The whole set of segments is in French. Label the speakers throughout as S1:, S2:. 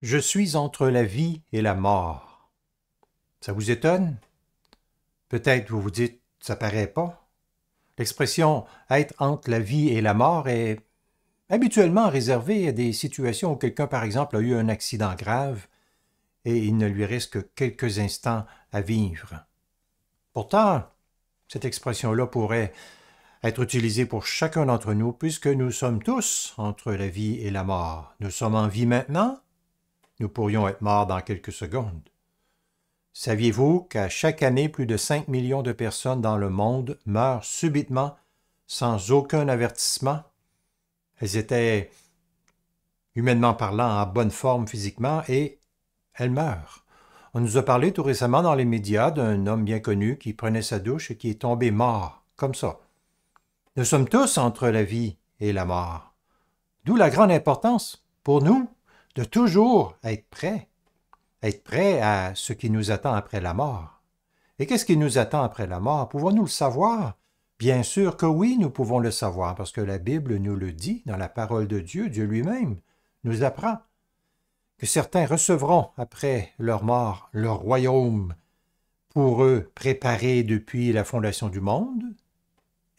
S1: Je suis entre la vie et la mort. Ça vous étonne Peut-être vous vous
S2: dites, ça paraît pas. L'expression être entre la vie et la mort est habituellement réservée à des situations où quelqu'un, par exemple, a eu un accident grave et il ne lui reste que quelques instants à vivre. Pourtant, cette expression-là pourrait être utilisée pour chacun d'entre nous puisque nous sommes tous entre la vie et la mort. Nous sommes en vie maintenant nous pourrions être morts dans quelques secondes. Saviez-vous qu'à chaque année, plus de 5 millions de personnes dans le monde meurent subitement sans aucun avertissement? Elles étaient, humainement parlant, en bonne forme physiquement et elles meurent. On nous a parlé tout récemment dans les médias d'un homme bien connu qui prenait sa douche et qui est tombé mort, comme ça. Nous sommes tous entre la vie et la mort. D'où la grande importance, pour nous, de toujours être prêt, être prêt à ce qui nous attend après la mort. Et qu'est-ce qui nous attend après la mort Pouvons-nous le savoir Bien sûr que oui, nous pouvons le savoir, parce que la Bible nous le dit, dans la parole de Dieu, Dieu lui-même nous apprend que certains recevront après leur mort leur royaume pour eux préparé depuis la fondation du monde,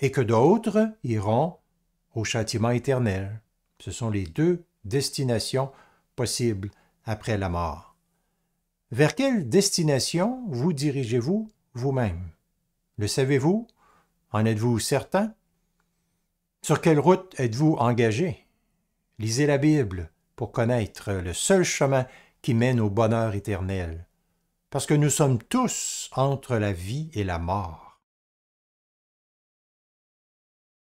S2: et que d'autres iront au châtiment éternel. Ce sont les deux destinations possible après la mort. Vers quelle destination vous dirigez-vous vous-même Le savez-vous En êtes-vous certain Sur quelle route êtes-vous engagé Lisez la Bible pour connaître le seul chemin qui mène au
S1: bonheur éternel, parce que nous sommes tous entre la vie et la mort.